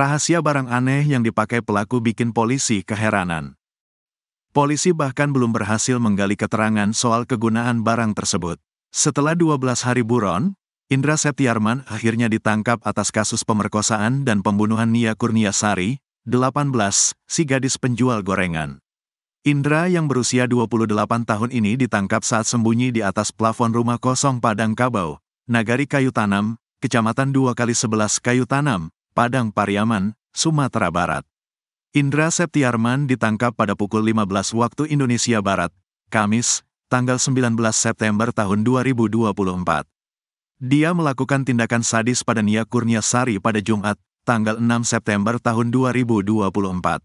Rahasia barang aneh yang dipakai pelaku bikin polisi keheranan. Polisi bahkan belum berhasil menggali keterangan soal kegunaan barang tersebut. Setelah 12 hari buron, Indra Septiarman akhirnya ditangkap atas kasus pemerkosaan dan pembunuhan Nia Kurniasari, 18, si gadis penjual gorengan. Indra yang berusia 28 tahun ini ditangkap saat sembunyi di atas plafon rumah kosong Padang Kabau, Nagari Kayu Tanam, Kecamatan 2 kali 11 Kayu Tanam, Padang Pariaman, Sumatera Barat. Indra Septiarman ditangkap pada pukul 15 waktu Indonesia Barat, Kamis, tanggal 19 September tahun 2024. Dia melakukan tindakan sadis pada Nia Kurniasari pada Jumat, tanggal 6 September tahun 2024.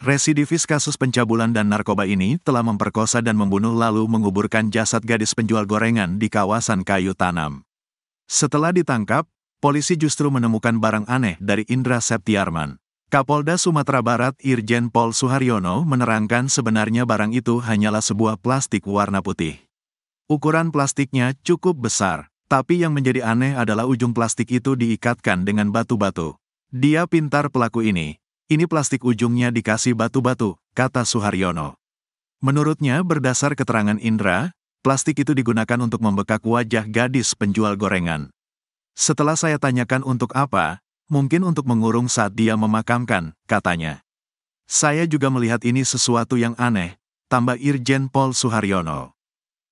Residivis kasus pencabulan dan narkoba ini telah memperkosa dan membunuh lalu menguburkan jasad gadis penjual gorengan di kawasan kayu tanam. Setelah ditangkap, polisi justru menemukan barang aneh dari Indra Septiarman. Kapolda Sumatera Barat Irjen Pol Suharyono menerangkan sebenarnya barang itu hanyalah sebuah plastik warna putih. Ukuran plastiknya cukup besar, tapi yang menjadi aneh adalah ujung plastik itu diikatkan dengan batu-batu. Dia pintar pelaku ini. Ini plastik ujungnya dikasih batu-batu, kata Suharyono. Menurutnya berdasar keterangan Indra, plastik itu digunakan untuk membekak wajah gadis penjual gorengan. Setelah saya tanyakan untuk apa, mungkin untuk mengurung saat dia memakamkan, katanya. Saya juga melihat ini sesuatu yang aneh, tambah Irjen Pol Suharyono.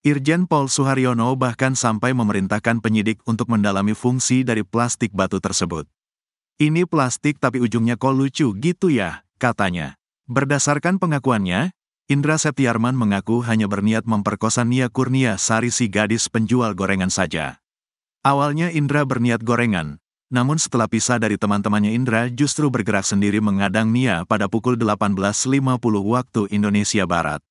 Irjen Pol Suharyono bahkan sampai memerintahkan penyidik untuk mendalami fungsi dari plastik batu tersebut. Ini plastik tapi ujungnya kok lucu gitu ya, katanya. Berdasarkan pengakuannya, Indra Septiarman mengaku hanya berniat memperkosa Nia Kurnia Sari si gadis penjual gorengan saja. Awalnya Indra berniat gorengan, namun setelah pisah dari teman-temannya Indra justru bergerak sendiri mengadang Nia pada pukul 18.50 waktu Indonesia Barat.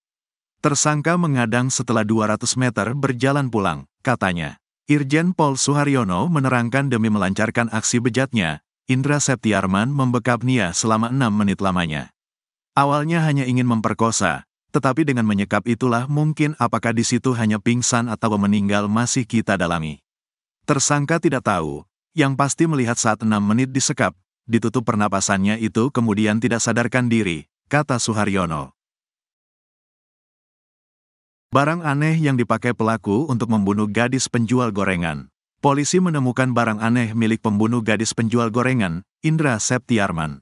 Tersangka mengadang setelah 200 meter berjalan pulang, katanya. Irjen Pol Suharyono menerangkan demi melancarkan aksi bejatnya, Indra Septiarman membekap Nia selama enam menit lamanya. Awalnya hanya ingin memperkosa, tetapi dengan menyekap itulah mungkin apakah di situ hanya pingsan atau meninggal masih kita dalami. Tersangka tidak tahu, yang pasti melihat saat enam menit disekap, ditutup pernapasannya itu kemudian tidak sadarkan diri, kata Suharyono. Barang aneh yang dipakai pelaku untuk membunuh gadis penjual gorengan. Polisi menemukan barang aneh milik pembunuh gadis penjual gorengan, Indra Septiarman.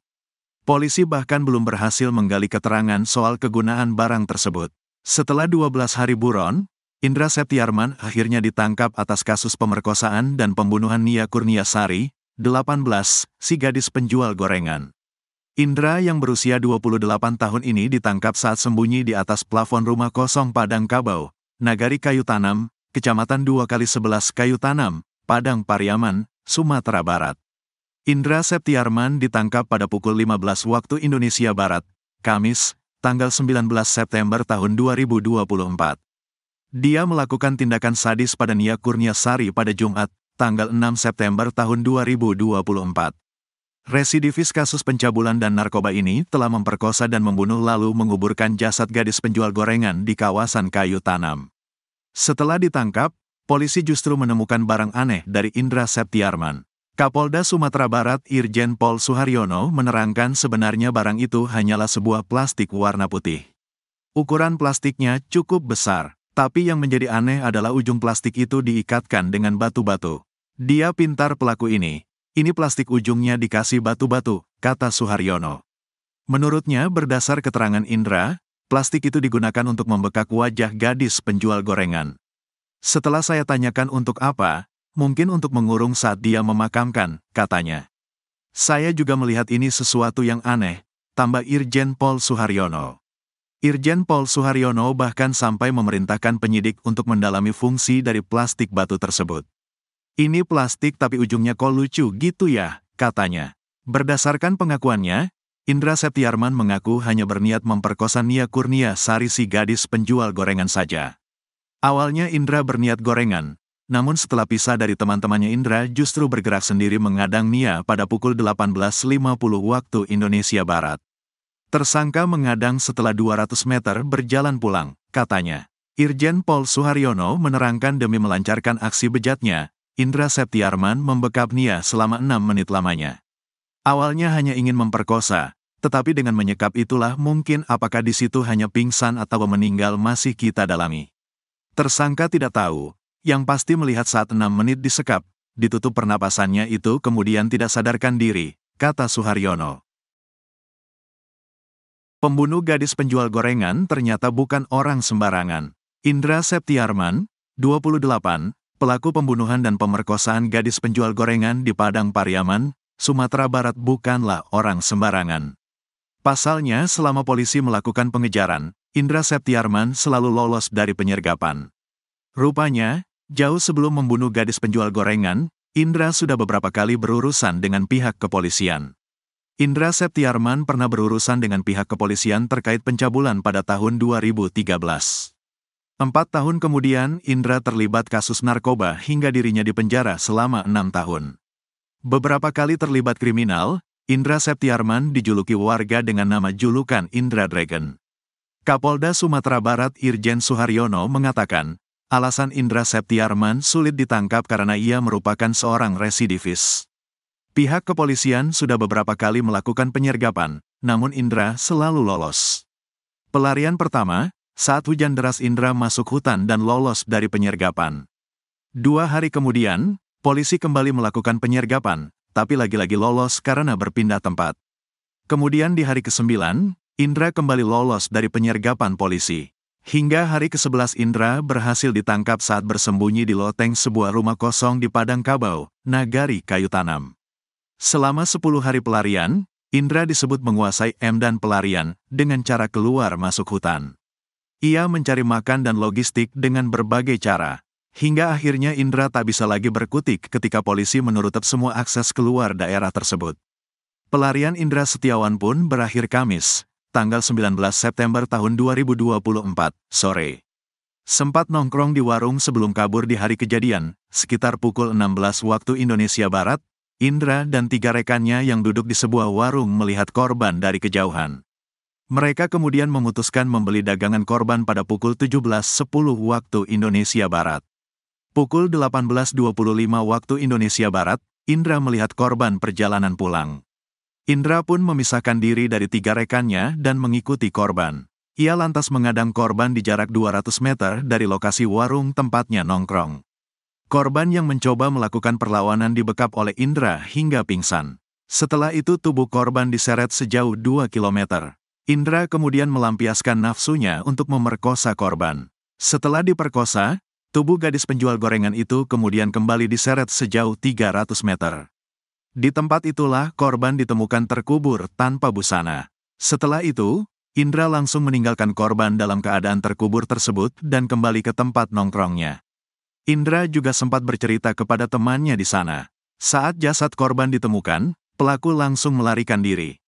Polisi bahkan belum berhasil menggali keterangan soal kegunaan barang tersebut. Setelah 12 hari buron, Indra Septiarman akhirnya ditangkap atas kasus pemerkosaan dan pembunuhan Nia Kurniasari, 18, si gadis penjual gorengan. Indra yang berusia 28 tahun ini ditangkap saat sembunyi di atas plafon rumah kosong Padang Kabau, Nagari Kayu Tanam, Kecamatan 2 kali 11 Kayu Tanam, Padang Pariaman, Sumatera Barat. Indra Septiarman ditangkap pada pukul 15 waktu Indonesia Barat, Kamis, tanggal 19 September tahun 2024. Dia melakukan tindakan sadis pada Nia Kurniasari pada Jumat, tanggal 6 September tahun 2024. Residivis kasus pencabulan dan narkoba ini telah memperkosa dan membunuh lalu menguburkan jasad gadis penjual gorengan di kawasan kayu tanam. Setelah ditangkap, polisi justru menemukan barang aneh dari Indra Septiarman. Kapolda Sumatera Barat Irjen Pol Suharyono menerangkan sebenarnya barang itu hanyalah sebuah plastik warna putih. Ukuran plastiknya cukup besar, tapi yang menjadi aneh adalah ujung plastik itu diikatkan dengan batu-batu. Dia pintar pelaku ini. Ini plastik ujungnya dikasih batu-batu, kata Suharyono. Menurutnya berdasar keterangan Indra, plastik itu digunakan untuk membekak wajah gadis penjual gorengan. Setelah saya tanyakan untuk apa, mungkin untuk mengurung saat dia memakamkan, katanya. Saya juga melihat ini sesuatu yang aneh, tambah Irjen Pol Suharyono. Irjen Pol Suharyono bahkan sampai memerintahkan penyidik untuk mendalami fungsi dari plastik batu tersebut. Ini plastik tapi ujungnya kok lucu gitu ya, katanya. Berdasarkan pengakuannya, Indra Septiarman mengaku hanya berniat memperkosa Nia Kurnia Sari si gadis penjual gorengan saja. Awalnya Indra berniat gorengan, namun setelah pisah dari teman-temannya Indra justru bergerak sendiri mengadang Nia pada pukul 18.50 waktu Indonesia Barat. Tersangka mengadang setelah 200 meter berjalan pulang, katanya. Irjen Pol Suharyono menerangkan demi melancarkan aksi bejatnya, Indra Septiarman membekap Nia selama enam menit lamanya. Awalnya hanya ingin memperkosa, tetapi dengan menyekap itulah mungkin apakah di situ hanya pingsan atau meninggal masih kita dalami. Tersangka tidak tahu, yang pasti melihat saat enam menit disekap, ditutup pernapasannya itu kemudian tidak sadarkan diri, kata Suharyono. Pembunuh gadis penjual gorengan ternyata bukan orang sembarangan. Indra Septiarman, 28, pelaku pembunuhan dan pemerkosaan gadis penjual gorengan di Padang Pariaman, Sumatera Barat bukanlah orang sembarangan. Pasalnya selama polisi melakukan pengejaran, Indra Septiarman selalu lolos dari penyergapan. Rupanya, jauh sebelum membunuh gadis penjual gorengan, Indra sudah beberapa kali berurusan dengan pihak kepolisian. Indra Septiarman pernah berurusan dengan pihak kepolisian terkait pencabulan pada tahun 2013. Empat tahun kemudian, Indra terlibat kasus narkoba hingga dirinya dipenjara selama enam tahun. Beberapa kali terlibat kriminal, Indra Septiarman dijuluki warga dengan nama julukan Indra Dragon. Kapolda Sumatera Barat Irjen Suharyono mengatakan, alasan Indra Septiarman sulit ditangkap karena ia merupakan seorang residivis. Pihak kepolisian sudah beberapa kali melakukan penyergapan, namun Indra selalu lolos. Pelarian pertama, saat hujan deras Indra masuk hutan dan lolos dari penyergapan. Dua hari kemudian, polisi kembali melakukan penyergapan, tapi lagi-lagi lolos karena berpindah tempat. Kemudian di hari ke-9, Indra kembali lolos dari penyergapan polisi. Hingga hari ke-11 Indra berhasil ditangkap saat bersembunyi di loteng sebuah rumah kosong di Padang Kabau, Nagari Kayu Tanam. Selama 10 hari pelarian, Indra disebut menguasai M dan pelarian dengan cara keluar masuk hutan. Ia mencari makan dan logistik dengan berbagai cara, hingga akhirnya Indra tak bisa lagi berkutik ketika polisi menutup semua akses keluar daerah tersebut. Pelarian Indra Setiawan pun berakhir Kamis, tanggal 19 September tahun 2024, sore. Sempat nongkrong di warung sebelum kabur di hari kejadian, sekitar pukul 16 waktu Indonesia Barat, Indra dan tiga rekannya yang duduk di sebuah warung melihat korban dari kejauhan. Mereka kemudian memutuskan membeli dagangan korban pada pukul 17.10 waktu Indonesia Barat. Pukul 18.25 waktu Indonesia Barat, Indra melihat korban perjalanan pulang. Indra pun memisahkan diri dari tiga rekannya dan mengikuti korban. Ia lantas mengadang korban di jarak 200 meter dari lokasi warung tempatnya nongkrong. Korban yang mencoba melakukan perlawanan dibekap oleh Indra hingga pingsan. Setelah itu tubuh korban diseret sejauh 2 km. Indra kemudian melampiaskan nafsunya untuk memerkosa korban. Setelah diperkosa, tubuh gadis penjual gorengan itu kemudian kembali diseret sejauh 300 meter. Di tempat itulah korban ditemukan terkubur tanpa busana. Setelah itu, Indra langsung meninggalkan korban dalam keadaan terkubur tersebut dan kembali ke tempat nongkrongnya. Indra juga sempat bercerita kepada temannya di sana. Saat jasad korban ditemukan, pelaku langsung melarikan diri.